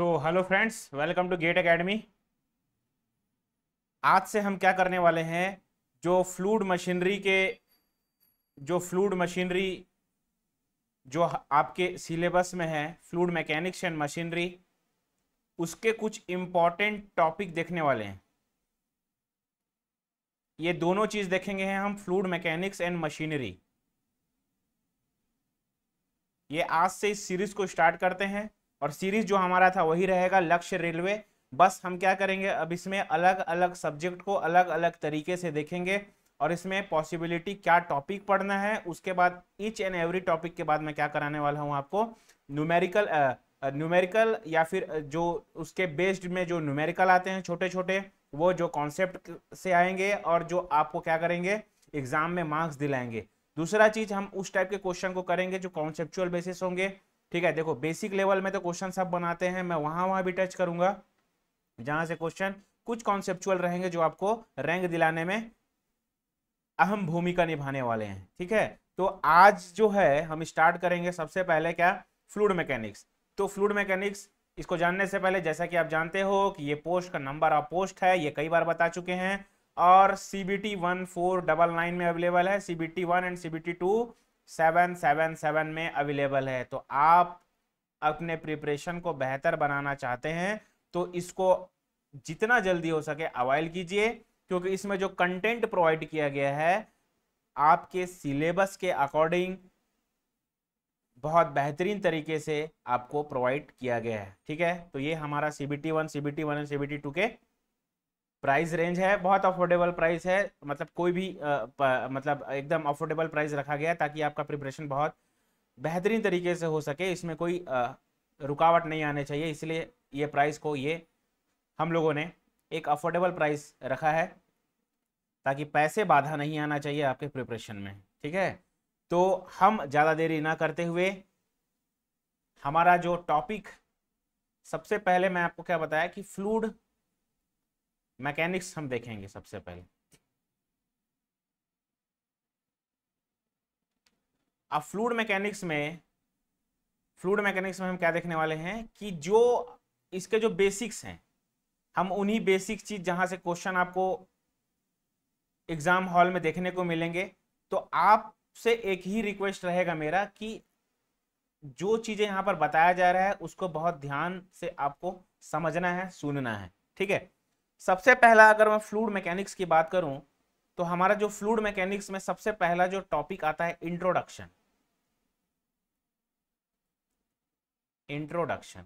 तो hello friends welcome to GATE academy आज से हम क्या करने वाले हैं जो फ्लूड मशीनरी के जो फ्लूड मशीनरी जो आपके सिलेबस में है फ्लूड मैकेनिक्स एंड मशीनरी उसके कुछ इम्पॉर्टेंट टॉपिक देखने वाले हैं ये दोनों चीज़ देखेंगे हैं हम फ्लूड मैकेनिक्स एंड मशीनरी ये आज से इस सीरीज़ को स्टार्ट करते हैं और सीरीज जो हमारा था वही रहेगा लक्ष्य रेलवे बस हम क्या करेंगे अब इसमें अलग अलग सब्जेक्ट को अलग अलग तरीके से देखेंगे और इसमें पॉसिबिलिटी क्या टॉपिक पढ़ना है उसके बाद ईच एंड एवरी टॉपिक के बाद मैं क्या कराने वाला हूँ आपको न्यूमेरिकल न्यूमेरिकल या फिर जो उसके बेस्ड में जो न्यूमेरिकल आते हैं छोटे छोटे वो जो कॉन्सेप्ट से आएंगे और जो आपको क्या करेंगे एग्जाम में मार्क्स दिलाएंगे दूसरा चीज हम उस टाइप के क्वेश्चन को करेंगे जो कॉन्सेप्चुअल बेसिस होंगे ठीक है देखो बेसिक लेवल में तो क्वेश्चन सब बनाते हैं मैं वहां वहां भी टच करूंगा जहां से क्वेश्चन कुछ कॉन्सेप्चुअल रहेंगे जो आपको रैंक दिलाने में अहम भूमिका निभाने वाले हैं ठीक है तो आज जो है हम स्टार्ट करेंगे सबसे पहले क्या फ्लूड मैकेनिक्स तो फ्लूड मैकेनिक्स इसको जानने से पहले जैसा कि आप जानते हो कि ये पोस्ट का नंबर ऑफ पोस्ट है ये कई बार बता चुके हैं और C B T one four double nine में अवेलेबल है C B T one and C B T two seven seven seven में अवेलेबल है तो आप अपने प्रिपरेशन को बेहतर बनाना चाहते हैं तो इसको जितना जल्दी हो सके अवॉइल कीजिए क्योंकि इसमें जो कंटेंट प्रोवाइड किया गया है आपके सिलेबस के अकॉर्डिंग बहुत बेहतरीन तरीके से आपको प्रोवाइड किया गया है ठीक है तो ये हमारा C B T one C B T one and C B T two के प्राइस रेंज है बहुत अफोर्डेबल प्राइस है मतलब कोई भी आ, प, मतलब एकदम अफोर्डेबल प्राइस रखा गया ताकि आपका प्रिपरेशन बहुत बेहतरीन तरीके से हो सके इसमें कोई आ, रुकावट नहीं आने चाहिए इसलिए ये प्राइस को ये हम लोगों ने एक अफोर्डेबल प्राइस रखा है ताकि पैसे बाधा नहीं आना चाहिए आपके प्रिपरेशन में ठीक है तो हम ज़्यादा देरी ना करते हुए हमारा जो टॉपिक सबसे पहले मैं आपको क्या बताया कि फ्लूड मैकेनिक्स हम देखेंगे सबसे पहले अब फ्लूड मैकेनिक्स में फ्लूड मैकेनिक्स में हम क्या देखने वाले हैं कि जो इसके जो बेसिक्स हैं हम उन्हीं बेसिक चीज जहां से क्वेश्चन आपको एग्जाम हॉल में देखने को मिलेंगे तो आपसे एक ही रिक्वेस्ट रहेगा मेरा कि जो चीज़ें यहां पर बताया जा रहा है उसको बहुत ध्यान से आपको समझना है सुनना है ठीक है सबसे पहला अगर मैं फ्लूड मैकेनिक्स की बात करूं तो हमारा जो फ्लूड मैकेनिक्स में सबसे पहला जो टॉपिक आता है इंट्रोडक्शन इंट्रोडक्शन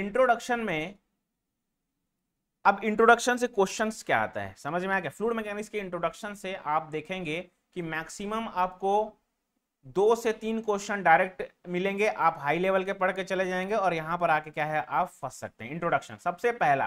इंट्रोडक्शन में अब इंट्रोडक्शन से क्वेश्चंस क्या आता है समझ में आ गया फ्लूड मैकेनिक्स के इंट्रोडक्शन से आप देखेंगे कि मैक्सिमम आपको दो से तीन क्वेश्चन डायरेक्ट मिलेंगे आप हाई लेवल के पढ़ के चले जाएंगे और यहां पर आके क्या है आप फंस सकते हैं इंट्रोडक्शन सबसे पहला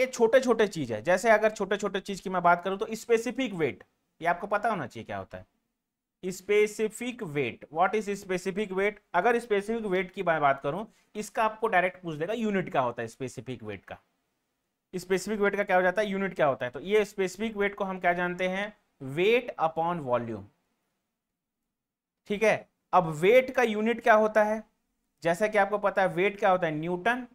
ये छोटे छोटे चीज है जैसे अगर छोटे छोटे चीज की मैं बात करूं तो स्पेसिफिक वेट ये आपको पता होना चाहिए क्या होता है specific weight what is specific weight अगर स्पेसिफिक वेट की मैं बात करूं इसका आपको डायरेक्ट पूछ देगा यूनिट का होता है स्पेसिफिक वेट का स्पेसिफिक वेट का क्या हो जाता है यूनिट क्या होता है तो ये स्पेसिफिक वेट को हम क्या जानते हैं वेट अपॉन वॉल्यूम ठीक है अब वेट का यूनिट क्या होता है जैसा कि आपको पता है वेट क्या होता है न्यूटन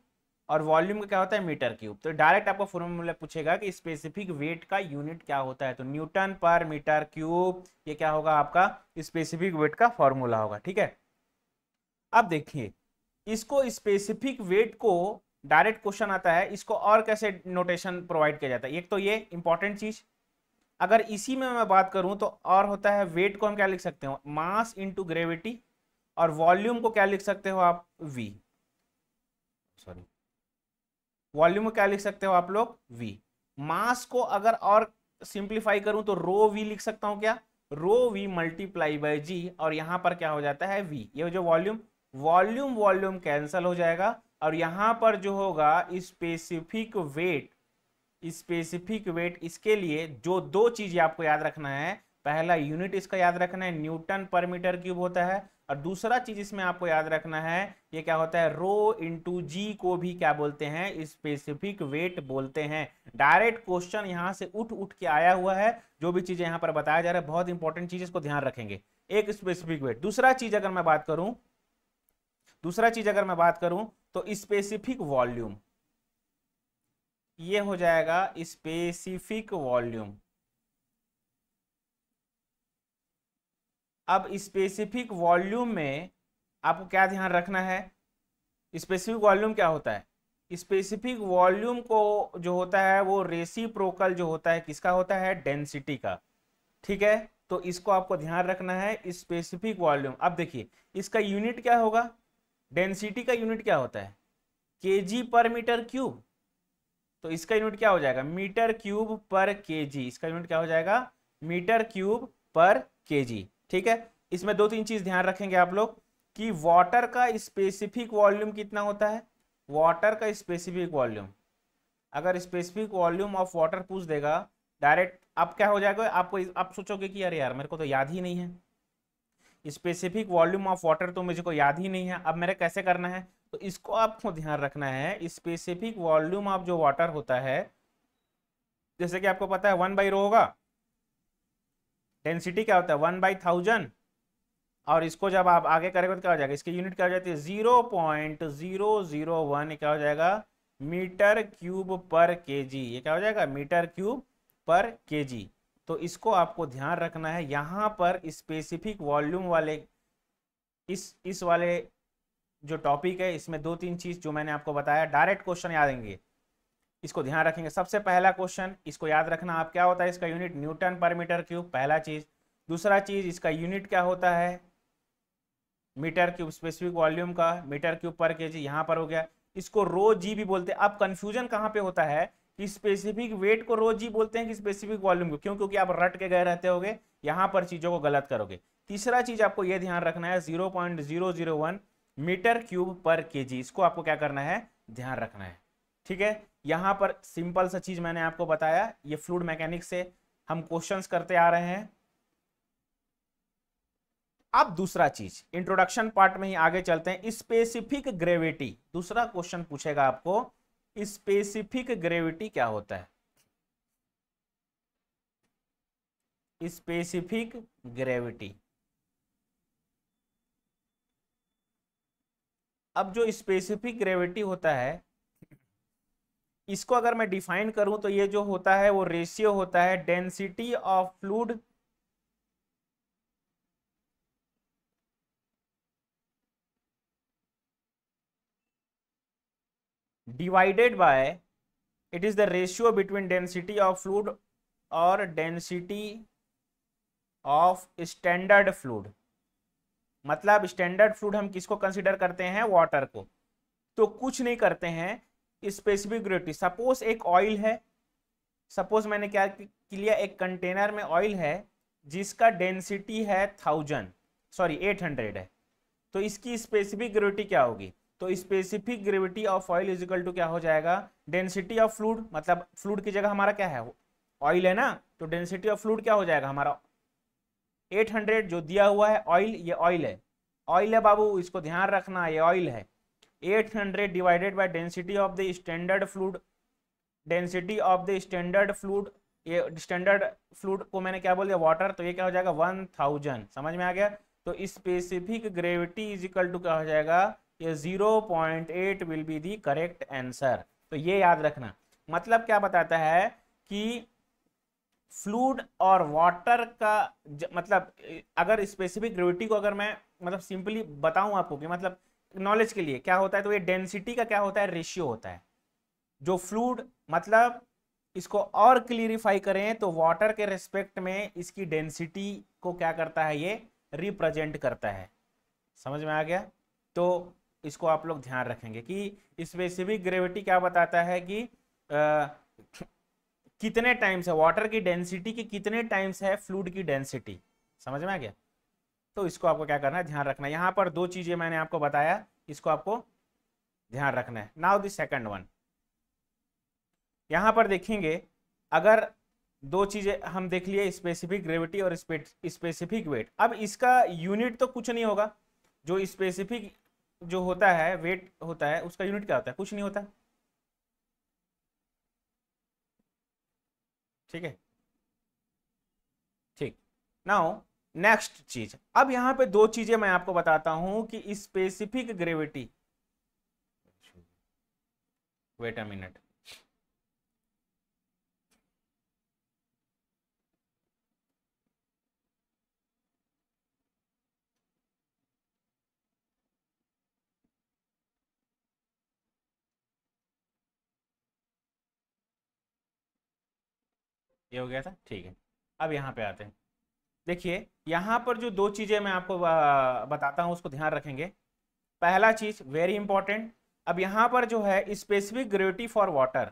और वॉल्यूम का क्या होता है मीटर क्यूब तो डायरेक्ट आपको फॉर्मूला पूछेगा कि स्पेसिफिक वेट का यूनिट क्या होता है तो न्यूटन पर मीटर क्यूब ये क्या होगा आपका स्पेसिफिक वेट का फॉर्मूला होगा ठीक है अब देखिए इसको स्पेसिफिक वेट को डायरेक्ट क्वेश्चन आता है इसको और कैसे नोटेशन प्रोवाइड किया जाता है एक तो ये इंपॉर्टेंट चीज अगर इसी में मैं बात करूं तो और होता है वेट को हम क्या लिख सकते हो मास इंटू ग्रेविटी और वॉल्यूम को क्या लिख सकते हो आप वी सॉरी वॉल्यूम को क्या लिख सकते हो आप लोग वी मास को अगर और सिंप्लीफाई करूं तो रो वी लिख सकता हूं क्या rho V multiply by G और यहां पर क्या हो जाता है वी ये जो वॉल्यूम वॉल्यूम वॉल्यूम कैंसल हो जाएगा और यहां पर जो होगा स्पेसिफिक वेट स्पेसिफिक वेट इसके लिए जो दो चीज़ें आपको याद रखना है पहला यूनिट इसका याद रखना है न्यूटन पर मीटर क्यूब होता है और दूसरा चीज़ इसमें आपको याद रखना है ये क्या होता है रो इंटू जी को भी क्या बोलते हैं स्पेसिफिक वेट बोलते हैं डायरेक्ट क्वेश्चन यहाँ से उठ उठ के आया हुआ है जो भी चीज़ें यहाँ पर बताया जा रहा है बहुत इंपॉर्टेंट चीज़ इसको ध्यान रखेंगे एक स्पेसिफिक वेट दूसरा चीज़ अगर मैं बात करूं दूसरा चीज़ अगर मैं बात करूं तो स्पेसिफिक वॉल्यूम ये हो जाएगा स्पेसिफिक वॉल्यूम अब स्पेसिफिक वॉल्यूम में आपको क्या ध्यान रखना है स्पेसिफिक वॉल्यूम क्या होता है स्पेसिफिक वॉल्यूम को जो होता है वो रेसिप्रोकल जो होता है किसका होता है डेंसिटी का ठीक है तो इसको आपको ध्यान रखना है स्पेसिफिक वॉल्यूम अब देखिए इसका यूनिट क्या होगा डेंसिटी का यूनिट क्या होता है के जी पर मीटर क्यूब तो इसका यूनिट क्या हो जाएगा मीटर क्यूब पर के जी इसका यूनिट क्या हो जाएगा मीटर क्यूब पर के जी ठीक है इसमें दो तीन चीज ध्यान रखेंगे आप लोग कि वाटर का स्पेसिफिक वॉल्यूम कितना होता है वाटर का स्पेसिफिक वॉल्यूम अगर स्पेसिफिक वॉल्यूम ऑफ वाटर पूछ देगा डायरेक्ट आप क्या हो जाएगा आपको आप सोचोगे कि यार यार मेरे को तो याद ही नहीं है स्पेसिफिक वॉल्यूम ऑफ वाटर तो मुझे को याद ही नहीं है अब मेरे कैसे करना है तो इसको आपको ध्यान रखना है स्पेसिफिक वॉल्यूम ऑफ जो वाटर होता है जैसे कि आपको पता है वन बाई रो होगा डेंसिटी क्या होता है वन बाई थाउजेंड और इसको जब आप आगे करेंगे तो क्या हो जाएगा इसकी यूनिट क्या हो जाती है zero point zero zero one क्या हो जाएगा मीटर क्यूब पर के जी ये क्या हो जाएगा मीटर क्यूब पर के जी तो इसको आपको ध्यान रखना है यहाँ पर स्पेसिफिक वॉल्यूम वाले इस इस वाले जो टॉपिक है इसमें दो तीन चीज़ जो मैंने आपको बताया डायरेक्ट क्वेश्चन याद आएंगे इसको ध्यान रखेंगे सबसे पहला क्वेश्चन इसको याद रखना आप क्या होता है इसका unit newton per metre cube पहला चीज़ दूसरा चीज़ इसका यूनिट क्या होता है मीटर क्यूब स्पेसिफिक वॉल्यूम का मीटर क्यूब पर के जी यहाँ पर हो गया इसको रो जी भी बोलते हैं अब कंफ्यूजन कहाँ पे होता है कि स्पेसिफिक वेट को रो जी बोलते हैं कि स्पेसिफिक वॉल्यूम को क्यों क्योंकि आप रट के गए रहते गए यहाँ पर चीज़ों को गलत करोगे तीसरा चीज़ आपको यह ध्यान रखना है zero point zero zero one metre cube per K इसको आपको क्या करना है ध्यान रखना है ठीक है यहाँ पर सिंपल सा चीज मैंने आपको बताया ये फ्लूड मैकेनिक से हम क्वेश्चंस करते आ रहे हैं अब दूसरा चीज इंट्रोडक्शन पार्ट में ही आगे चलते हैं स्पेसिफिक ग्रेविटी दूसरा क्वेश्चन पूछेगा आपको स्पेसिफिक ग्रेविटी क्या होता है स्पेसिफिक ग्रेविटी अब जो स्पेसिफिक ग्रेविटी होता है इसको अगर मैं डिफाइन करूं तो ये जो होता है वो रेशियो होता है density of fluid divided by it is the ratio between density of fluid और डेंसिटी ऑफ स्टैंडर्ड फ्लूड मतलब स्टैंडर्ड फ्लूड हम किसको कंसिडर करते हैं वाटर को तो कुछ नहीं करते हैं स्पेसिफिक ग्रेविटी सपोज एक ऑयल है सपोज मैंने क्या लिया एक कंटेनर में ऑयल है जिसका डेंसिटी है थाउजेंड सॉरी एट हंड्रेड है तो इसकी स्पेसिफिक ग्रेविटी क्या होगी तो specific gravity of oil is equal to क्या हो जाएगा डेंसिटी ऑफ फ्लूड मतलब फ्लूड की जगह हमारा क्या है ऑयल है ना तो डेंसिटी ऑफ फ्लूड क्या हो जाएगा हमारा 800 जो दिया हुआ है ऑयल ये ऑयल है ऑयल है बाबू इसको ध्यान रखना ये ऑयल है 800 divided by density of the standard fluid density of the standard fluid ये स्टैंडर्ड फ्लूड को मैंने क्या बोल दिया वाटर तो ये क्या हो जाएगा वन थाउजेंड समझ में आ गया तो specific gravity is equal to क्या हो जाएगा ये zero point eight will be the correct answer तो ये याद रखना मतलब क्या बताता है कि फ्लूड और वाटर का ज, मतलब अगर स्पेसिफिक ग्रेविटी को अगर मैं मतलब सिंपली बताऊं आपको कि मतलब नॉलेज के लिए क्या होता है तो ये डेंसिटी का क्या होता है रेशियो होता है जो फ्लूड मतलब इसको और क्लियरिफाई करें तो वाटर के रिस्पेक्ट में इसकी डेंसिटी को क्या करता है ये रिप्रेजेंट करता है समझ में आ गया तो इसको आप लोग ध्यान रखेंगे कि स्पेसिफिक ग्रेविटी क्या बताता है कि आ, कितने टाइम्स है वाटर की डेंसिटी के कितने टाइम्स है फ्लूड की डेंसिटी समझ में आ गया तो इसको आपको क्या करना है ध्यान रखना है यहां पर दो चीज़ें मैंने आपको बताया इसको आपको ध्यान रखना है नाउ द सेकंड वन यहां पर देखेंगे अगर दो चीज़ें हम देख लिए स्पेसिफिक ग्रेविटी और स्पेसिफिक वेट अब इसका यूनिट तो कुछ नहीं होगा जो स्पेसिफिक जो होता है वेट होता है उसका यूनिट क्या होता है कुछ नहीं होता है ठीक है ठीक नाउ नेक्स्ट चीज अब यहां पे दो चीजें मैं आपको बताता हूं कि specific gravity wait a minute ये हो गया था ठीक है अब यहाँ पे आते हैं देखिए यहाँ पर जो दो चीज़ें मैं आपको बताता हूँ उसको ध्यान रखेंगे पहला चीज़ वेरी इंपॉर्टेंट अब यहाँ पर जो है specific gravity for water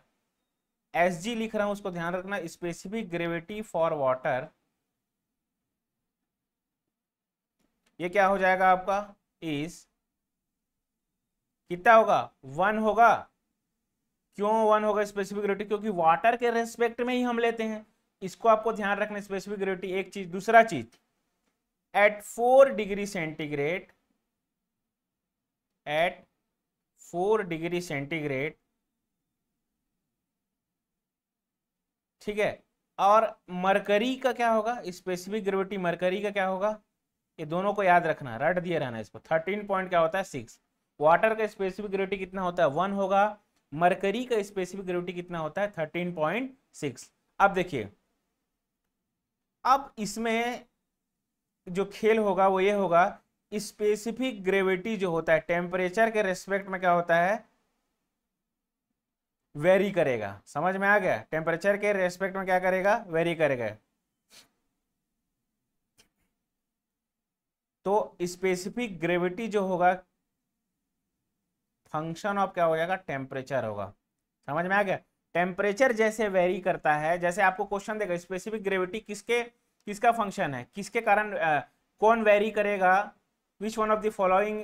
S G लिख रहा हूँ उसको ध्यान रखना स्पेसिफिक ग्रेविटी फॉर वाटर ये क्या हो जाएगा आपका इस कितना होगा वन होगा क्यों वन होगा स्पेसिफिक ग्रेविटी क्योंकि वाटर के रेस्पेक्ट में ही हम लेते हैं इसको आपको ध्यान रखना स्पेसिफिक ग्रेविटी एक चीज दूसरा चीज at four degree centigrade at four degree centigrade ठीक है और मरकरी का क्या होगा स्पेसिफिक ग्रेविटी मरकरी का क्या होगा ये दोनों को याद रखना रट दिया रहना इसको थर्टीन पॉइंट क्या होता है सिक्स वाटर का स्पेसिफिक ग्रेविटी कितना होता है वन होगा मरकरी का स्पेसिफिक ग्रेविटी कितना होता है थर्टीन पॉइंट सिक्स अब देखिए अब इसमें जो खेल होगा वो ये होगा स्पेसिफिक ग्रेविटी जो होता है टेम्परेचर के रेस्पेक्ट में क्या होता है वेरी करेगा समझ में आ गया टेम्परेचर के रेस्पेक्ट में क्या करेगा वेरी करेगा तो स्पेसिफिक ग्रेविटी जो होगा फंक्शन ऑफ क्या हो जाएगा टेम्परेचर होगा समझ में आ गया टेम्परेचर जैसे वेरी करता है जैसे आपको क्वेश्चन देगा स्पेसिफिक ग्रेविटी किसके किसका फंक्शन है किसके कारण आ, कौन वेरी करेगा which one of the following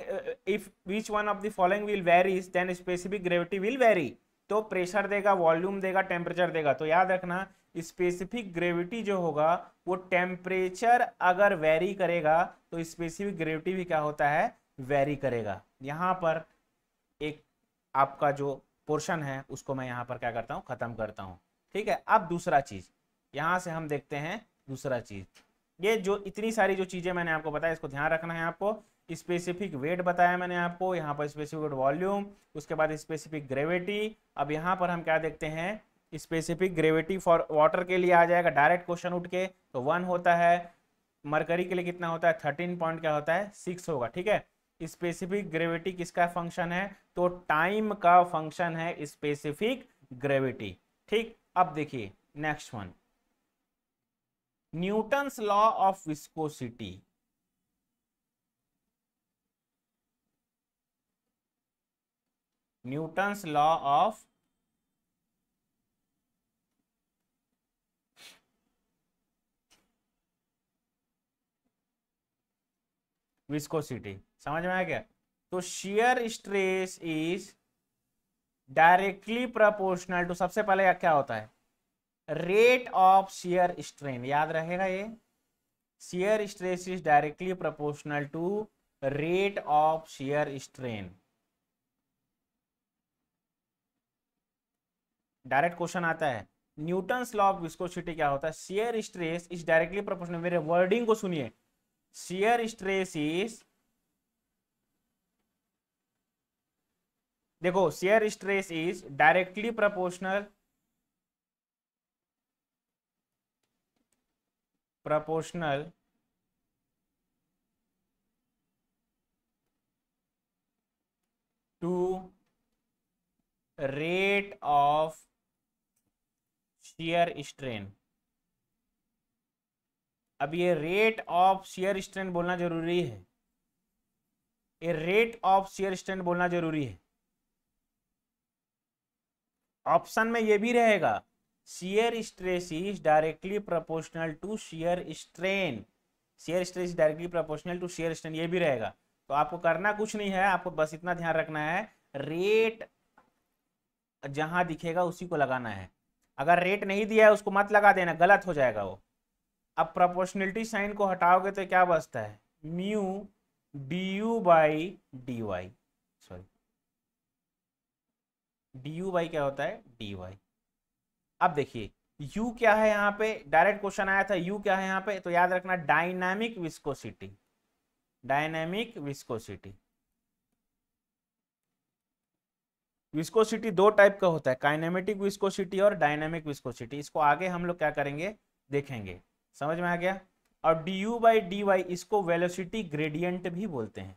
if which one of the following will varies then specific gravity will vary तो प्रेशर देगा वॉल्यूम देगा टेम्परेचर देगा तो याद रखना स्पेसिफिक ग्रेविटी जो होगा वो टेम्परेचर अगर वेरी करेगा तो स्पेसिफिक ग्रेविटी भी क्या होता है वेरी करेगा यहाँ पर एक आपका जो पोर्शन है उसको मैं यहाँ पर क्या करता हूँ ख़त्म करता हूँ ठीक है अब दूसरा चीज़ यहाँ से हम देखते हैं दूसरा चीज़ ये जो इतनी सारी जो चीज़ें मैंने आपको बताया इसको ध्यान रखना है आपको स्पेसिफिक वेट बताया मैंने आपको यहाँ पर स्पेसिफिक वॉल्यूम उसके बाद स्पेसिफिक ग्रेविटी अब यहाँ पर हम क्या देखते हैं स्पेसिफिक ग्रेविटी फॉर वाटर के लिए आ जाएगा डायरेक्ट क्वेश्चन उठ के तो वन होता है मरकरी के लिए कितना होता है थर्टीन पॉइंट क्या होता है सिक्स होगा ठीक है स्पेसिफिक ग्रेविटी किसका फंक्शन है तो टाइम का फंक्शन है स्पेसिफिक ग्रेविटी ठीक अब देखिए next one Newton's law of viscosity Newton's law of viscosity समझ में आया क्या तो shear stress is directly proportional to सबसे पहले क्या होता है रेट ऑफ शियर स्ट्रेन याद रहेगा ये shear stress is directly proportional to rate of shear strain direct question आता है न्यूटन लॉ ऑफ विस्कोसिटी क्या होता है shear stress is directly proportional मेरे वर्डिंग को सुनिए शेयर स्ट्रेस इज देखो shear stress is directly proportional proportional to rate of shear strain अब ये रेट ऑफ शेयर स्ट्रेन बोलना जरूरी है ये रेट ऑफ शेयर स्ट्रेन बोलना जरूरी है ऑप्शन में ये भी रहेगा shear stress is directly proportional to shear strain shear stress directly proportional to shear strain ये भी रहेगा तो आपको करना कुछ नहीं है आपको बस इतना ध्यान रखना है रेट जहां दिखेगा उसी को लगाना है अगर रेट नहीं दिया है उसको मत लगा देना गलत हो जाएगा वो अब प्रोपोर्शनलिटी साइन को हटाओगे तो क्या बचता है mu D U by D Y D U Y क्या होता है डी वाई अब देखिए U क्या है यहाँ पे डायरेक्ट क्वेश्चन आया था U क्या है यहाँ पे तो याद रखना dynamic viscosity dynamic viscosity viscosity दो टाइप का होता है काइनेमेटिक विस्कोसिटी और डायनामिक विस्कोसिटी इसको आगे हम लोग क्या करेंगे देखेंगे समझ में आ गया और D U by D Y इसको वेलोसिटी ग्रेडियंट भी बोलते हैं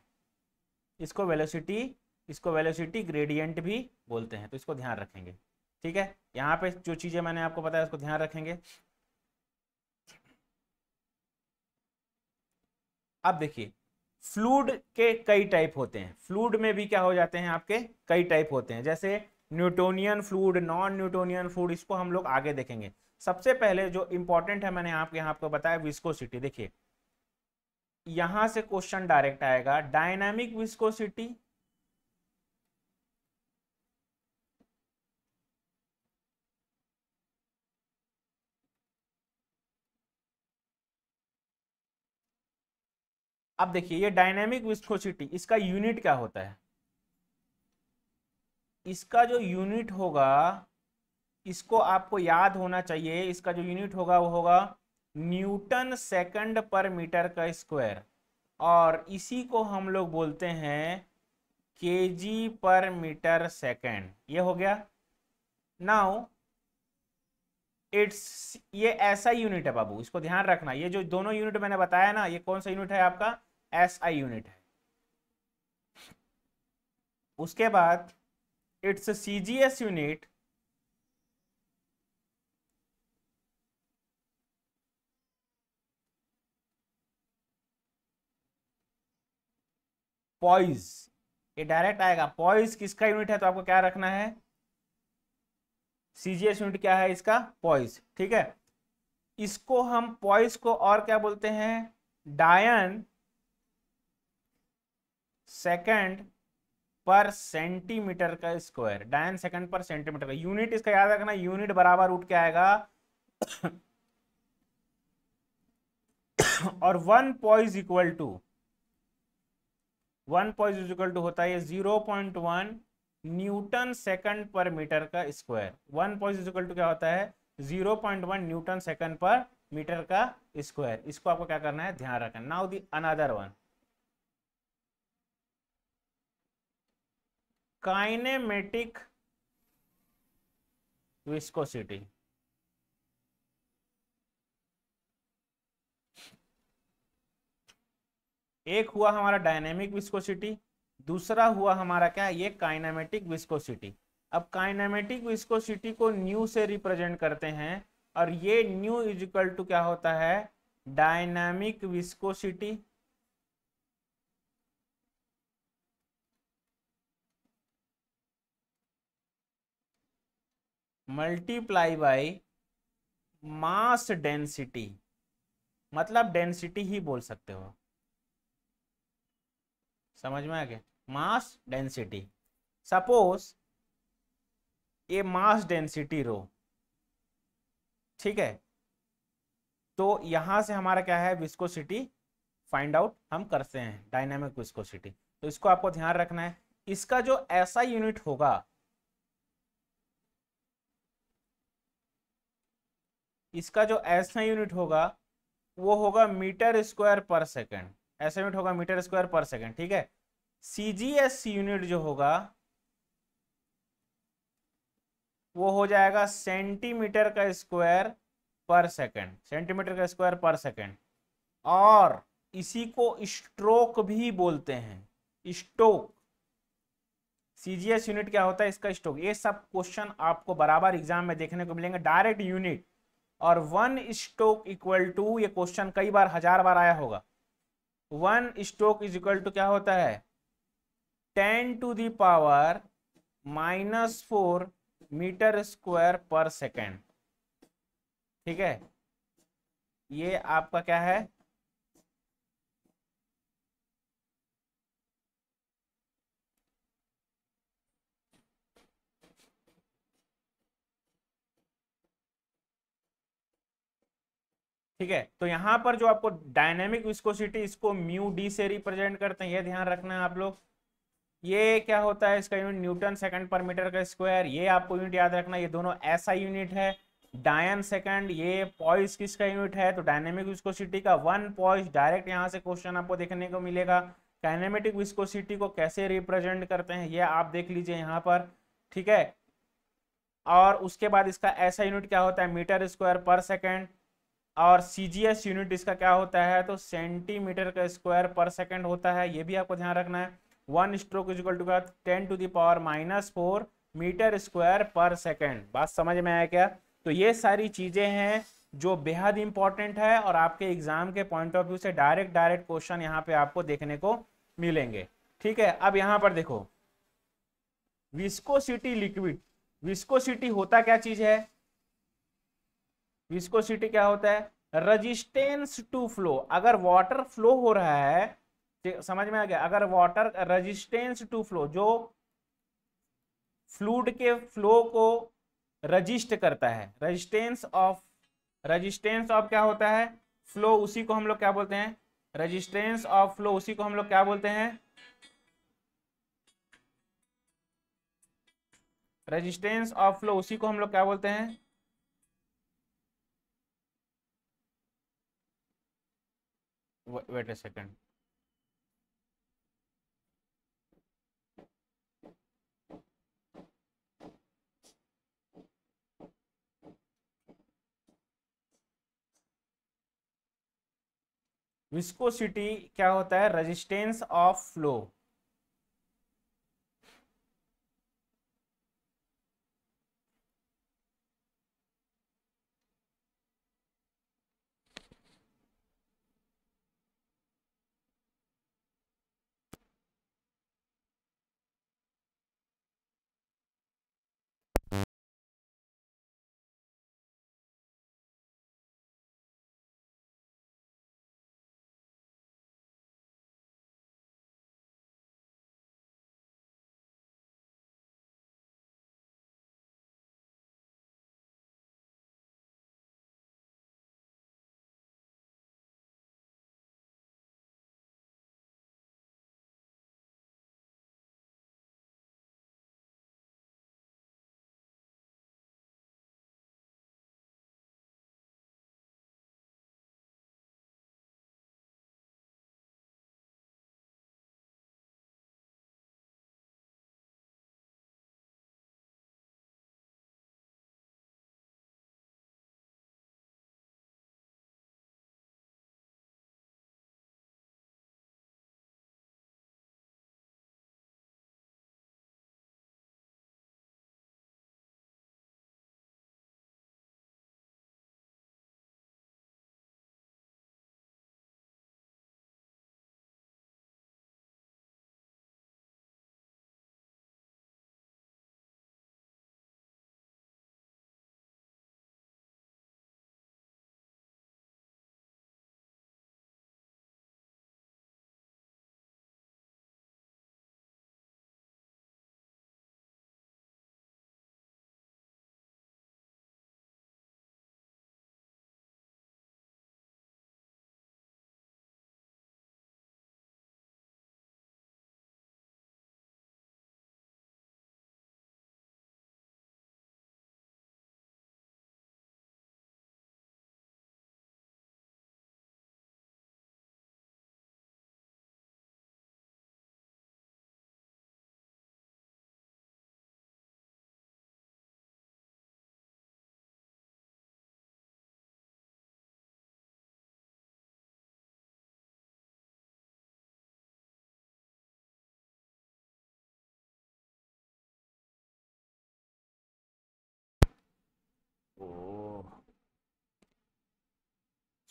इसको वेलोसिटी इसको वेलोसिटी ग्रेडियंट भी बोलते हैं तो इसको ध्यान रखेंगे ठीक है यहाँ पे जो चीज़ें मैंने आपको बताया उसको ध्यान रखेंगे अब देखिए फ्लूड के कई टाइप होते हैं फ्लूड में भी क्या हो जाते हैं आपके कई टाइप होते हैं जैसे Newtonian fluid non Newtonian fluid इसको हम लोग आगे देखेंगे सबसे पहले जो इंपॉर्टेंट है मैंने आपके यहाँ आपको बताया विस्कोसिटी देखिए यहां से क्वेश्चन डायरेक्ट आएगा डायनामिक विस्कोसिटी अब देखिए ये डायनेमिक विस्कोसिटी इसका यूनिट क्या होता है इसका जो यूनिट होगा इसको आपको याद होना चाहिए इसका जो यूनिट होगा वो होगा न्यूटन सेकंड पर मीटर का स्क्वायर और इसी को हम लोग बोलते हैं के जी पर मीटर सेकेंड ये हो गया नाउ इट्स ये ऐसा यूनिट है बाबू इसको ध्यान रखना ये जो दोनों यूनिट मैंने बताया ना ये कौन सा यूनिट है आपका एस आई यूनिट है उसके बाद it's C G S unit poise ये डायरेक्ट आएगा पॉइज किसका यूनिट है तो आपको क्या रखना है सीजीएस यूनिट क्या है इसका पॉइज ठीक है इसको हम पॉइज को और क्या बोलते हैं डायन सेकेंड पर सेंटीमीटर का स्क्वायर डायन सेकंड पर सेंटीमीटर का यूनिट इसका याद रखना यूनिट बराबर उठ के आएगा और one poise equal to one poise equal to होता है zero point one newton second पर मीटर का square one poise equal to क्या होता है zero point one newton second पर मीटर का स्क्वायर इसको आपको क्या करना है ध्यान रखना now the another one kinematic viscosity एक हुआ हमारा डायनेमिक विस्कोसिटी दूसरा हुआ हमारा क्या ये काइनामेटिक विस्कोसिटी अब काइनामेटिक विस्कोसिटी को न्यू से रिप्रेजेंट करते हैं और ये न्यू इज इक्वल टू क्या होता है dynamic viscosity multiply by mass density मतलब डेंसिटी ही बोल सकते हो समझ में आ गया मास डेंसिटी सपोज ये मास डेंसिटी रो ठीक है तो यहां से हमारा क्या है विस्कोसिटी फाइंड आउट हम करते हैं डायनामिक विस्कोसिटी तो इसको आपको ध्यान रखना है इसका जो ऐसा यूनिट होगा इसका जो ऐसा यूनिट होगा वो होगा मीटर स्क्वायर पर सेकेंड ऐसा यूनिट होगा मीटर स्क्वायर पर सेकेंड ठीक है सी यूनिट जो होगा वो हो जाएगा सेंटीमीटर का स्क्वायर पर सेकेंड सेंटीमीटर का स्क्वायर पर सेकेंड और इसी को स्ट्रोक भी बोलते हैं स्टोक सीजीएस यूनिट क्या होता है इसका स्टोक ये सब क्वेश्चन आपको बराबर एग्जाम में देखने को मिलेंगे डायरेक्ट यूनिट और वन स्टोक इक्वल टू ये क्वेश्चन कई बार हजार बार आया होगा one stoke is equal to क्या होता है ten to the power minus four metre square पर सेकेंड ठीक है ये आपका क्या है ठीक है तो यहाँ पर जो आपको डायनेमिक विस्कोसिटी इसको म्यू डी से रिप्रेजेंट करते हैं ये ध्यान रखना है आप लोग ये क्या होता है इसका यूनिट न्यूटन सेकंड पर मीटर का स्क्वायर ये आपको यूनिट याद रखना ये दोनों ऐसा यूनिट है डायन सेकंड ये पॉइस किसका यूनिट है तो डायनेमिक विस्कोसिटी का वन पॉइस डायरेक्ट यहाँ से क्वेश्चन आपको देखने को मिलेगा काइनेमेटिक विस्कोसिटी को कैसे रिप्रेजेंट करते हैं ये आप देख लीजिए यहाँ पर ठीक है और उसके बाद इसका ऐसा यूनिट क्या होता है मीटर स्क्वायर पर सेकेंड और सी यूनिट इसका क्या होता है तो सेंटीमीटर का स्क्वायर पर सेकंड होता है ये भी आपको ध्यान रखना है वन स्ट्रोक इजल टू का ten to the power minus four metre square पर सेकंड बात समझ में आया क्या तो ये सारी चीज़ें हैं जो बेहद इंपॉर्टेंट है और आपके एग्जाम के पॉइंट ऑफ व्यू से डायरेक्ट डायरेक्ट क्वेश्चन यहाँ पे आपको देखने को मिलेंगे ठीक है अब यहाँ पर देखो विस्कोसिटी लिक्विड विस्कोसिटी होता क्या चीज़ है विस्कोसिटी क्या होता है रजिस्टेंस टू फ्लो अगर वाटर फ्लो हो रहा है समझ में आ गया अगर वाटर रजिस्टेंस टू फ्लो जो फ्लूड के फ्लो को रजिस्ट करता है रजिस्टेंस ऑफ रजिस्टेंस ऑफ क्या होता है फ्लो उसी को हम लोग क्या बोलते हैं रजिस्टेंस ऑफ फ्लो उसी को हम लोग क्या बोलते हैं रजिस्टेंस ऑफ फ्लो उसी को हम लोग क्या बोलते हैं wait a second विस्कोसिटी क्या होता है resistance of flow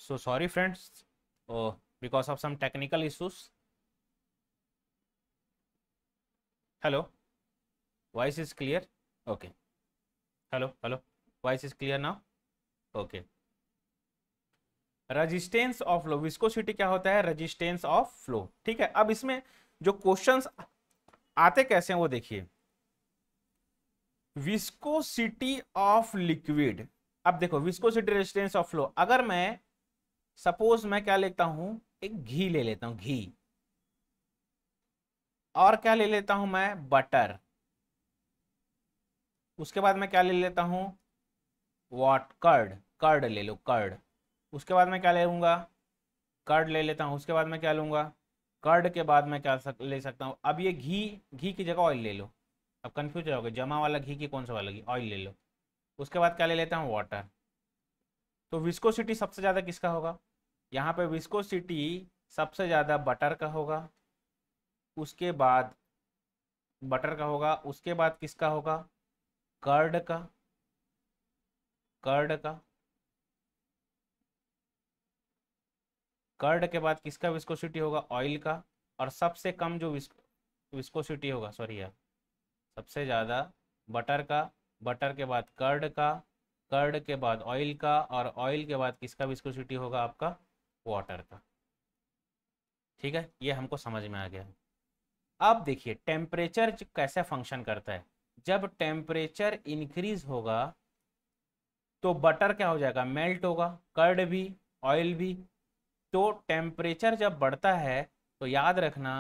so sorry friends because of some technical issues hello voice is clear okay hello hello voice is clear now okay resistance of flow viscosity क्या होता है resistance of flow ठीक है अब इसमें जो क्वेश्चंस आते कैसे हैं वो देखिए विस्कोसिटी ऑफ लिक्विड अब देखो विस्कोसिटी रेजिस्टेंस ऑफ फ्लो अगर मैं सपोज मैं क्या लेता हूं एक घी ले लेता हूं घी और क्या ले लेता हूं मैं बटर उसके बाद मैं क्या ले लेता हूं वॉट कर्ड कर्ड ले लो कर्ड उसके बाद मैं क्या ले लूंगा कर्ड ले लेता हूं उसके बाद मैं क्या लूंगा कर्ड के बाद मैं क्या सक, ले सकता हूं अब ये घी घी की जगह ऑयल ले लो अब कन्फ्यूज रहोगे जमा वाला घी की कौन सा वाला घी ऑयल ले लो उसके बाद क्या ले लेता हूँ वाटर तो विस्कोसिटी सबसे ज़्यादा किसका होगा यहाँ पे विस्कोसिटी सबसे ज़्यादा बटर का होगा उसके बाद बटर का होगा उसके बाद किसका होगा कर्ड का कर्ड का कर्ड के बाद किसका विस्कोसिटी होगा ऑयल का और सबसे कम जो विस्को विस्कोसिटी होगा सॉरी यार सबसे ज़्यादा बटर का बटर के बाद कर्ड का कर्ड के बाद ऑयल का और ऑयल के बाद किसका विस्कोसिटी होगा आपका वाटर का ठीक है ये हमको समझ में आ गया अब देखिए टेम्परेचर कैसे फंक्शन करता है जब टेम्परेचर इंक्रीज होगा तो बटर क्या हो जाएगा मेल्ट होगा कर्ड भी ऑयल भी तो टेम्परेचर जब बढ़ता है तो याद रखना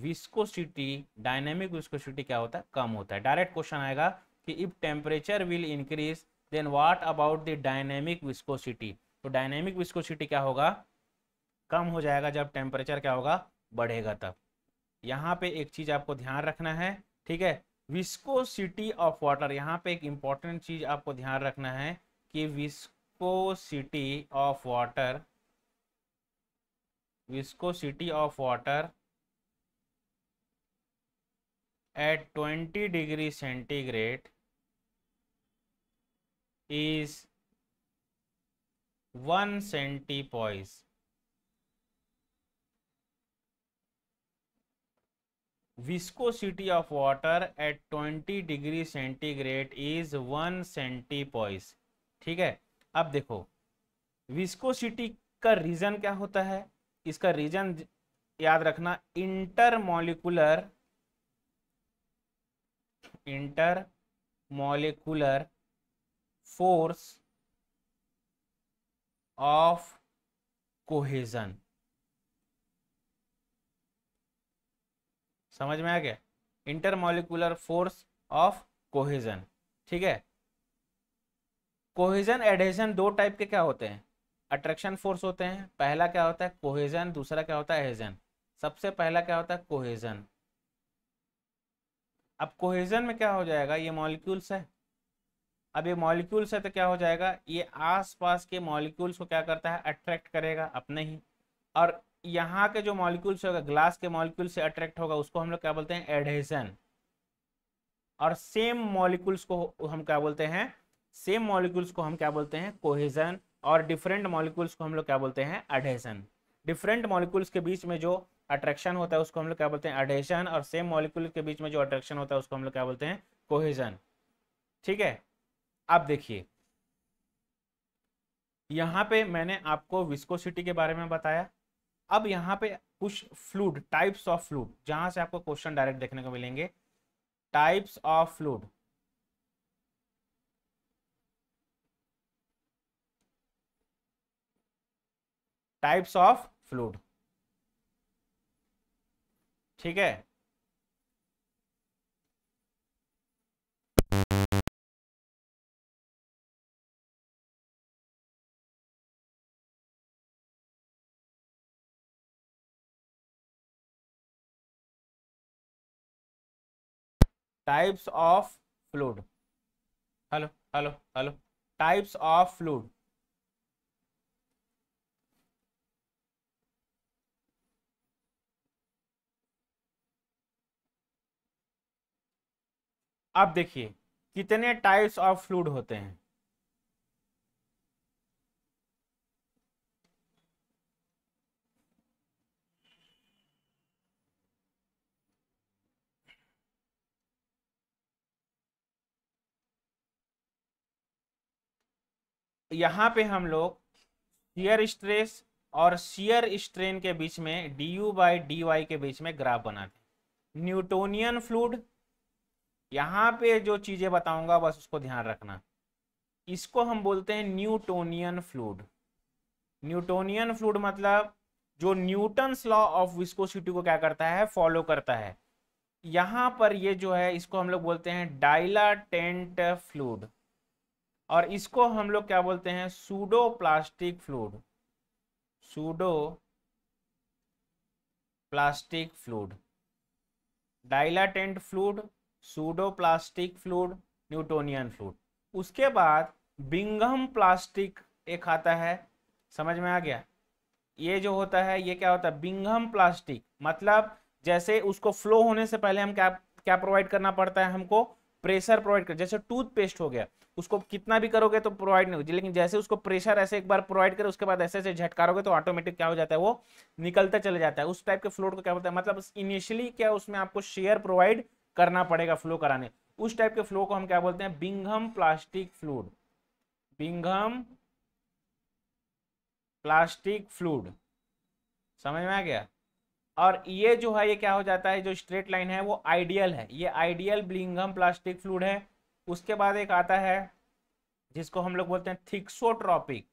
विस्कोसिटी डायनेमिक विस्कोसिटी क्या होता है कम होता है डायरेक्ट क्वेश्चन आएगा कि if temperature will increase then what about the dynamic viscosity तो डायनेमिक विस्कोसिटी क्या होगा कम हो जाएगा जब टेम्परेचर क्या होगा बढ़ेगा तब यहाँ पे एक चीज आपको ध्यान रखना है ठीक है विस्कोसिटी ऑफ वाटर यहाँ पे एक इंपॉर्टेंट चीज आपको ध्यान रखना है कि viscosity of water viscosity of water at 20 degree centigrade is 1 centipoise. Viscosity of water at 20 degree centigrade is 1 centipoise. ठीक है अब देखो विस्कोसिटी का रीजन क्या होता है इसका रीजन याद रखना intermolecular inter molecular force of cohesion समझ में आ गया इंटरमोलिकुलर फोर्स ऑफ कोहेजन ठीक है कोहेजन एडहेजन दो टाइप के क्या होते हैं अट्रैक्शन फोर्स होते हैं पहला क्या होता है कोहेजन दूसरा क्या होता है एहेजन सबसे पहला क्या होता है कोहेजन अब कोहेजन में क्या हो जाएगा ये मॉलिक्यूल्स है अब ये मॉलिक्यूल्स है तो क्या हो जाएगा ये आसपास के मॉलिक्यूल्स को क्या करता है अट्रैक्ट करेगा अपने ही और यहाँ के जो मॉलिक्यूल्स होगा ग्लास के मॉलिक्यूल से अट्रैक्ट होगा उसको हम लोग क्या बोलते हैं एडहेजन और सेम मॉलिक्यूल्स को हम क्या बोलते हैं सेम मॉलिक्यूल्स को हम क्या बोलते हैं कोहेजन और डिफरेंट मॉलिक्यूल्स को हम लोग क्या बोलते हैं एडहेजन डिफरेंट मॉलिक्यूल्स के बीच में जो अट्रैक्शन होता है उसको हम लोग क्या बोलते हैं अडेशन और सेम मॉलिक्यूल के बीच में जो अट्रैक्शन होता है उसको हम लोग क्या बोलते हैं कोहेजन ठीक है अब देखिए यहाँ पे मैंने आपको विस्कोसिटी के बारे में बताया अब यहाँ पे कुछ फ्लूड टाइप्स ऑफ फ्लूड जहां से आपको क्वेश्चन डायरेक्ट देखने को मिलेंगे types of fluid types of fluid ठीक है types of fluid hello hello hello types of fluid अब देखिए कितने टाइप्स ऑफ फ्लूड होते हैं यहां पे हम लोग शीयर स्ट्रेस और शियर स्ट्रेन के बीच में D U by D Y के बीच में ग्राफ बनाते हैं न्यूटोनियन फ्लूड यहाँ पे जो चीज़ें बताऊंगा बस उसको ध्यान रखना इसको हम बोलते हैं न्यूटोनियन फ्लूड न्यूटोनियन फ्लूड मतलब जो न्यूटन लॉ ऑफ विस्कोसिटी को क्या करता है फॉलो करता है यहाँ पर ये जो है इसको हम लोग बोलते हैं डाइलाटेंट फ्लूड और इसको हम लोग क्या बोलते हैं pseudo plastic fluid pseudo plastic fluid dilatant fluid pseudo plastic fluid Newtonian fluid उसके बाद बिंगम प्लास्टिक एक आता है समझ में आ गया ये जो होता है ये क्या होता है बिंगम प्लास्टिक मतलब जैसे उसको फ्लो होने से पहले हम क्या क्या प्रोवाइड करना पड़ता है हमको प्रेशर प्रोवाइड कर जैसे टूथपेस्ट हो गया उसको कितना भी करोगे तो प्रोवाइड नहीं होगी लेकिन जैसे उसको प्रेशर ऐसे एक बार प्रोवाइड करे उसके बाद ऐसे ऐसे झटकारोगे तो ऑटोमेटिक क्या हो जाता है वो निकलता चले जाता है उस टाइप के फ्लोट को क्या बोलते हैं मतलब इनिशियली क्या उसमें आपको शेयर प्रोवाइड करना पड़ेगा फ्लो कराने उस टाइप के फ्लो को हम क्या बोलते हैं Bingham plastic fluid Bingham plastic fluid समझ में आ गया और ये जो है ये क्या हो जाता है जो स्ट्रेट लाइन है वो आइडियल है ये आइडियल ब्लिंगम प्लास्टिक फ्लूड है उसके बाद एक आता है जिसको हम लोग बोलते हैं थिक्सोट्रॉपिक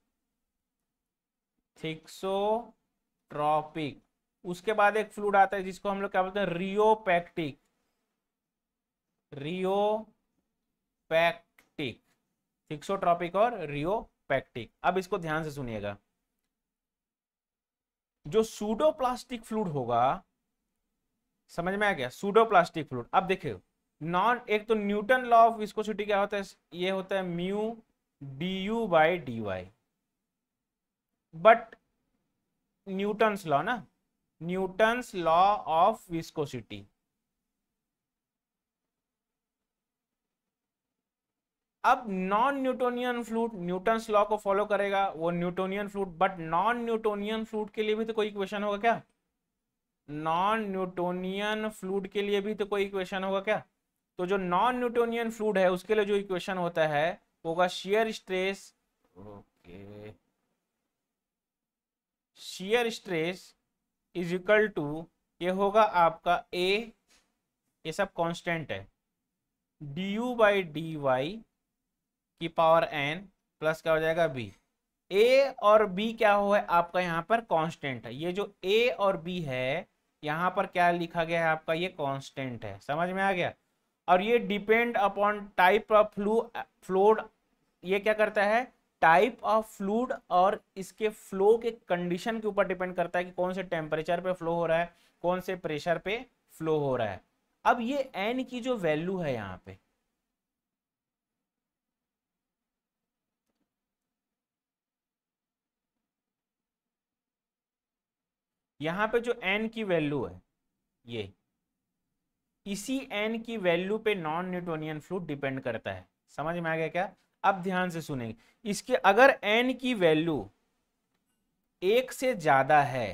थिक्सोट्रॉपिक उसके बाद एक फ्लूड आता है जिसको हम लोग क्या बोलते हैं रियोपैक्टिक रियोपैक्टिक सिक्सोट्रॉपिक और रियोपैक्टिक अब इसको ध्यान से सुनिएगा जो सूडोप्लास्टिक फ्लूड होगा समझ में आ गया सूडोप्लास्टिक फ्लूड अब देखिए नॉन एक तो न्यूटन लॉ ऑफ विस्कोसिटी क्या होता है ये होता है mu D U by D Y but Newton's law ना न्यूटन्स लॉ ऑफ विस्कोसिटी अब non Newtonian fluid Newton law को फॉलो करेगा वो Newtonian fluid but non Newtonian fluid के लिए भी तो कोई इक्वेशन होगा क्या नॉन न्यूटोनियन फ्लूड के लिए भी तो कोई इक्वेशन होगा क्या तो जो नॉन न्यूटोनियन फ्लूड है उसके लिए जो इक्वेशन होता है होगा shear stress okay shear stress is equal to ये होगा आपका ए ये सब कांस्टेंट है D U by D Y की पावर एन प्लस क्या हो जाएगा बी ए और बी क्या हो है आपका यहाँ पर कांस्टेंट है ये जो ए और बी है यहाँ पर क्या लिखा गया है आपका ये कांस्टेंट है समझ में आ गया और ये depend upon type of flu fluid ये क्या करता है टाइप ऑफ फ्लूड और इसके फ्लो के कंडीशन के ऊपर डिपेंड करता है कि कौन से टेम्परेचर पे फ्लो हो रहा है कौन से प्रेशर पे फ्लो हो रहा है अब ये एन की जो वैल्यू है यहाँ पे यहाँ पे जो एन की वैल्यू है ये इसी एन की वैल्यू पे नॉन न्यूटोनियन फ्लूड डिपेंड करता है समझ में आ गया क्या अब ध्यान से सुनेंगे इसके अगर एन की वैल्यू एक से ज़्यादा है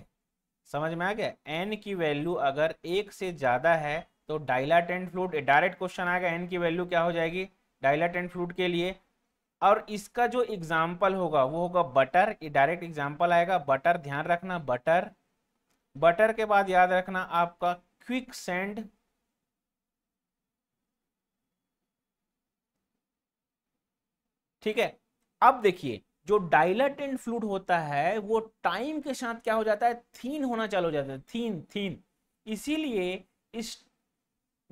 समझ में आ गया एन की वैल्यू अगर एक से ज़्यादा है तो डायलाटेंट फ्लूड डायरेक्ट क्वेश्चन आ गया एन की वैल्यू क्या हो जाएगी डायलाटेंट फ्लूड के लिए और इसका जो एग्जाम्पल होगा वो होगा बटर ये डायरेक्ट एग्जाम्पल आएगा बटर ध्यान रखना बटर बटर के बाद याद रखना आपका क्विक सेंड ठीक है अब देखिए जो डायलट एंड फ्लूड होता है वो टाइम के साथ क्या हो जाता है थीन होना चालू हो जाता है थीन थीन इसीलिए इस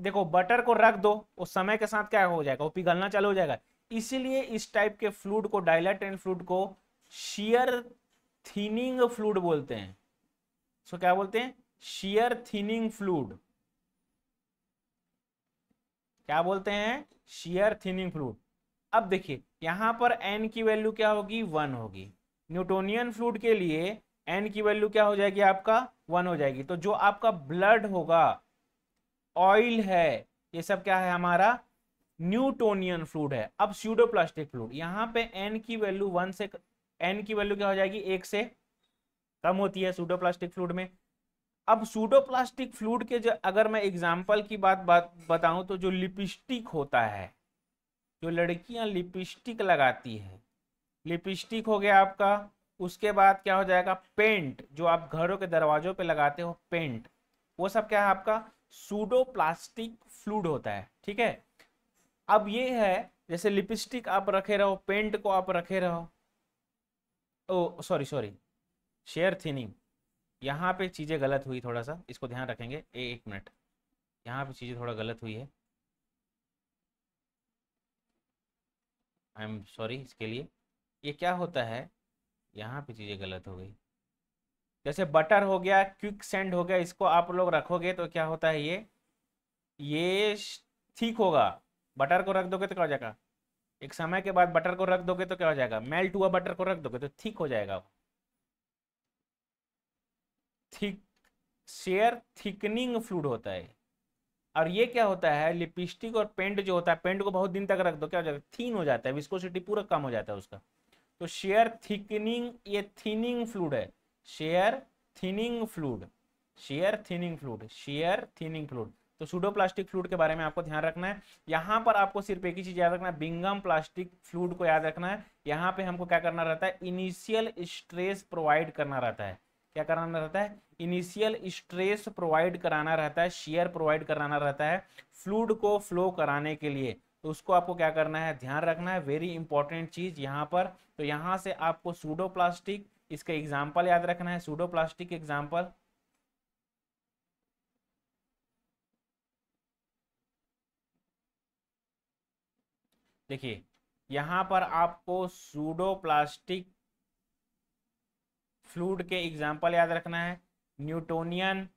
देखो बटर को रख दो वो समय के साथ क्या हो जाएगा वो पिघलना चालू हो जाएगा इसीलिए इस टाइप के फ्लूड को डायलट एंड फ्लूड को शियर थीनिंग फ्लूड बोलते हैं इसको क्या बोलते हैं शियर थिनिंग फ्लूड क्या बोलते हैं शियर थिनिंग फ्लूड अब देखिए यहां पर एन की वैल्यू क्या होगी वन होगी न्यूटोनियन फ्लूड के लिए एन की वैल्यू क्या हो जाएगी आपका वन हो जाएगी तो जो आपका ब्लड होगा ऑयल है ये सब क्या है हमारा न्यूटोनियन फ्लूड है अब स्यूडोप्लास्टिक फ्लूड यहां पे एन की वैल्यू वन से एन की वैल्यू क्या हो जाएगी एक से कम होती है सूडो प्लास्टिक फ्लूड में अब सूडो प्लास्टिक फ्लूड के जो अगर मैं एग्जाम्पल की बात बात बताऊं तो जो लिपस्टिक होता है जो लड़कियां लिपस्टिक लगाती हैं लिपस्टिक हो गया आपका उसके बाद क्या हो जाएगा पेंट जो आप घरों के दरवाजों पे लगाते हो पेंट वो सब क्या है आपका सूडो प्लास्टिक फ्लूड होता है ठीक है अब ये है जैसे लिपस्टिक आप रखे रहो पेंट को आप रखे रहो oh sorry sorry shear thinning यहाँ पे चीज़ें गलत हुई थोड़ा सा इसको ध्यान रखेंगे ए एक मिनट यहाँ पे चीज़ें थोड़ा गलत हुई है आई एम सॉरी इसके लिए ये क्या होता है यहाँ पे चीज़ें गलत हो गई जैसे बटर हो गया क्विक सेंड हो गया इसको आप लोग रखोगे तो क्या होता है ये ये ठीक होगा बटर को रख दोगे तो क्या हो जाएगा एक समय के बाद बटर को रख दोगे तो क्या हो जाएगा मेल्ट हुआ बटर को रख दोगे तो ठीक हो जाएगा थिक शेयर थिकनिंग फ्लूड होता है और ये क्या होता है लिपस्टिक और पेंट जो होता है पेंट को बहुत दिन तक रख दो क्या हो जाता है थीन हो जाता है विस्कोसिटी पूरा कम हो जाता है उसका तो शेयर थिकनिंग ये थिनिंग फ्लूड है shear thinning fluid shear thinning fluid shear thinning fluid तो प्लास्टिक फ्लूड के बारे में आपको ध्यान रखना है यहाँ पर आपको सिर्फ एक ही चीज याद रखना है बिंगम प्लास्टिक फ्लूड को याद रखना है यहाँ पे हमको क्या करना रहता है इनिशियल स्ट्रेस प्रोवाइड करना रहता है क्या करना रहता है इनिशियल स्ट्रेस प्रोवाइड कराना रहता है शेयर प्रोवाइड कराना रहता है फ्लूड को फ्लो कराने के लिए तो उसको आपको क्या करना है ध्यान रखना है वेरी इंपॉर्टेंट चीज यहाँ पर तो यहाँ से आपको सूडो प्लास्टिक इसका एग्जाम्पल याद रखना है सूडो प्लास्टिक एग्जाम्पल देखिए यहां पर आपको सूडो प्लास्टिक फ्लूड के एग्जाम्पल याद रखना है न्यूटोनियन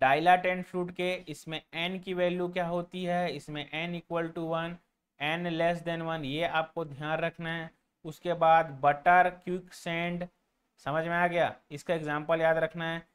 डाइलाटेंट फ्लूड के इसमें एन की वैल्यू क्या होती है इसमें N equal to one N less than one ये आपको ध्यान रखना है उसके बाद बटर क्विक सेंड समझ में आ गया इसका एग्जाम्पल याद रखना है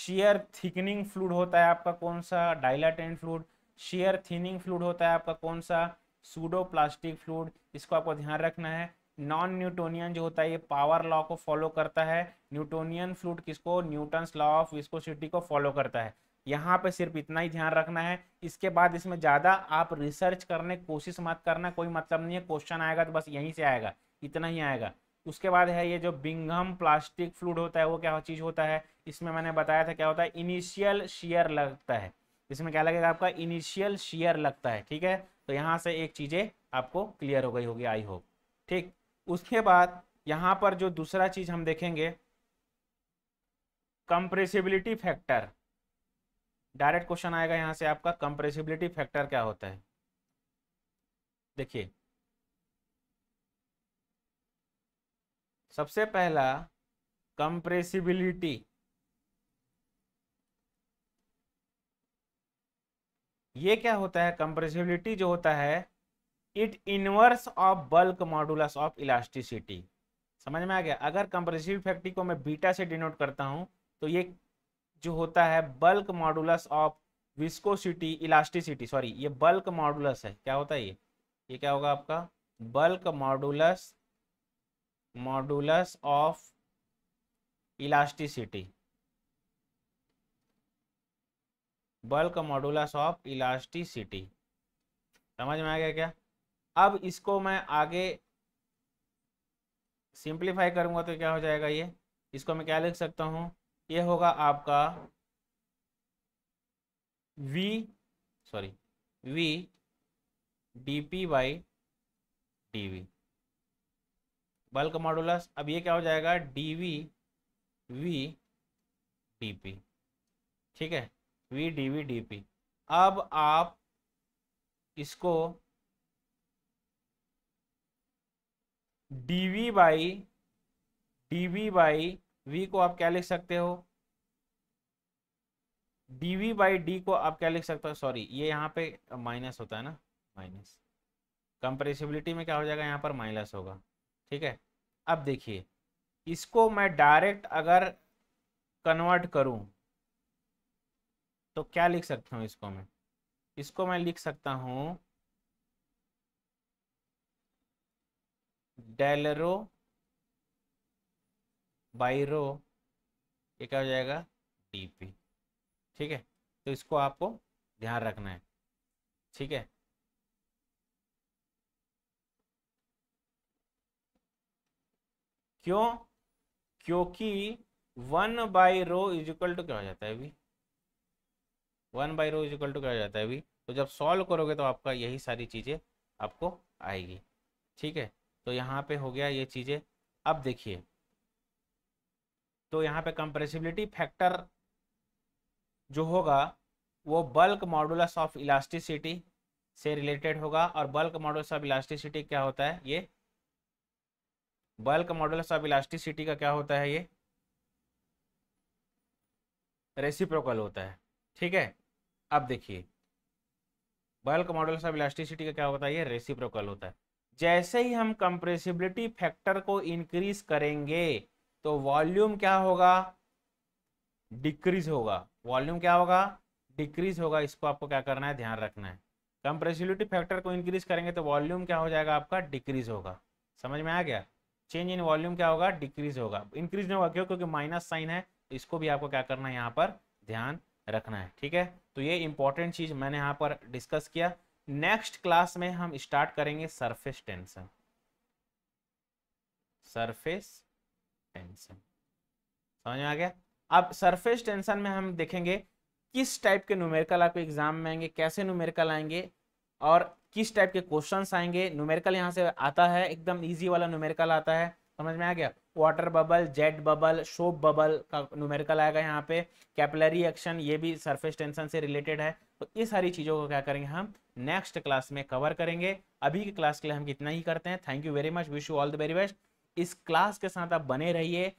शेयर थिकनिंग फ्लूड होता है आपका कौन सा dilatant fluid shear thinning fluid होता है आपका कौन सा सूडो प्लास्टिक फ्लूड इसको आपको ध्यान रखना है नॉन न्यूटोनियन जो होता है ये पावर लॉ को फॉलो करता है न्यूटोनियन फ्लूड किसको न्यूटन्स लॉ ऑफ विस्कोसिटी को फॉलो करता है यहाँ पे सिर्फ इतना ही ध्यान रखना है इसके बाद इसमें ज़्यादा आप रिसर्च करने कोशिश मत करना कोई मतलब नहीं है क्वेश्चन आएगा तो बस यहीं से आएगा इतना ही आएगा उसके बाद है ये जो बिंगम प्लास्टिक फ्लूड होता है वो क्या चीज़ होता है इसमें मैंने बताया था क्या होता है इनिशियल शेयर लगता है इसमें क्या लगेगा आपका इनिशियल शेयर लगता है ठीक है तो यहाँ से एक चीज़ें आपको क्लियर हो गई होगी आई होप ठीक उसके बाद यहाँ पर जो दूसरा चीज़ हम देखेंगे कंप्रेसिबिलिटी फैक्टर डायरेक्ट क्वेश्चन आएगा यहाँ से आपका कंप्रेसिबिलिटी फैक्टर क्या होता है देखिए सबसे पहला कंप्रेसिबिलिटी ये क्या होता है कंप्रेसिबिलिटी जो होता है it inverse of bulk modulus of elasticity समझ में आ गया अगर कंप्रेसिव फैक्टी को मैं बीटा से डिनोट करता हूँ तो ये जो होता है bulk modulus of viscosity elasticity sorry ये बल्क मॉडुलस है क्या होता है ये ये क्या होगा आपका bulk modulus modulus of elasticity bulk modulus of elasticity समझ में आ गया क्या अब इसको मैं आगे सिंप्लीफाई करूंगा तो क्या हो जाएगा ये इसको मैं क्या लिख सकता हूँ ये होगा आपका v sorry v P by D V bulk modulus अब ये क्या हो जाएगा D V V D P ठीक है v डी पी अब आप इसको D V by D V by V को आप क्या लिख सकते हो डी वी बाई डी को आप क्या लिख सकते हो सॉरी ये यहाँ पे माइनस होता है ना माइनस कंप्रेसिबिलिटी में क्या हो जाएगा यहाँ पर माइनस होगा ठीक है अब देखिए इसको मैं डायरेक्ट अगर कन्वर्ट करूं तो क्या लिख सकता हूँ इसको मैं इसको मैं लिख सकता हूँ डेलरो रो ये क्या हो जाएगा डीपी ठीक है तो इसको आपको ध्यान रखना है ठीक है क्यों क्योंकि one by rho is equal to क्या हो जाता है अभी one by rho is equal to क्या हो जाता है अभी तो जब सॉल्व करोगे तो आपका यही सारी चीज़ें आपको आएगी ठीक है तो यहाँ पे हो गया ये चीज़ें अब देखिए तो यहाँ पे कंप्रेसिबिलिटी फैक्टर जो होगा वो बल्क मॉडुलस ऑफ इलास्टिसिटी से रिलेटेड होगा और बल्क मॉडुलस ऑफ इलास्टिसिटी क्या होता है ये बल्क मॉडुलस ऑफ इलास्टिसिटी का क्या होता है ये रेसिप्रोकल होता है ठीक है अब देखिए बल्क मॉडल्स ऑफ इलास्टिसिटी का क्या होता है ये रेसिप्रोकल होता है जैसे ही हम कंप्रेसिबिलिटी फैक्टर को इंक्रीज करेंगे तो वॉल्यूम क्या होगा डिक्रीज होगा वॉल्यूम क्या होगा डिक्रीज होगा इसको आपको क्या करना है ध्यान रखना है कंप्रेसिबिलिटी फैक्टर को इंक्रीज करेंगे तो वॉल्यूम क्या हो जाएगा आपका डिक्रीज होगा समझ में आ गया चेंज इन वॉल्यूम क्या होगा डिक्रीज होगा इंक्रीज नहीं होगा क्यों क्योंकि माइनस साइन है इसको भी आपको क्या करना है यहाँ पर ध्यान रखना है ठीक है तो ये इंपॉर्टेंट चीज़ मैंने यहाँ पर डिस्कस किया नेक्स्ट क्लास में हम स्टार्ट करेंगे सरफेस टेंशन सरफेस टेंशन समझ में आ गया अब सरफेस टेंशन में हम देखेंगे किस टाइप के न्यूमेरिकल आपके एग्जाम में आएंगे कैसे न्यूमेरिकल आएंगे और किस टाइप के क्वेश्चन आएंगे न्यूमेरिकल यहाँ से आता है एकदम ईजी वाला न्यूमेरिकल आता है समझ में आ गया water bubble jet bubble soap bubble का न्यूमेरिकल आएगा यहाँ पे कैपलरी एक्शन ये भी सरफेस टेंशन से रिलेटेड है तो ये सारी चीज़ों को क्या करेंगे हम नेक्स्ट क्लास में कवर करेंगे अभी के क्लास के लिए हम कितना ही करते हैं thank you very much wish you all the very best इस क्लास के साथ आप बने रहिए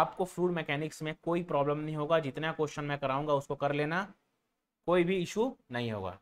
आपको फ्लूड मैकेनिक्स में कोई प्रॉब्लम नहीं होगा जितना क्वेश्चन मैं कराऊंगा उसको कर लेना कोई भी इशू नहीं होगा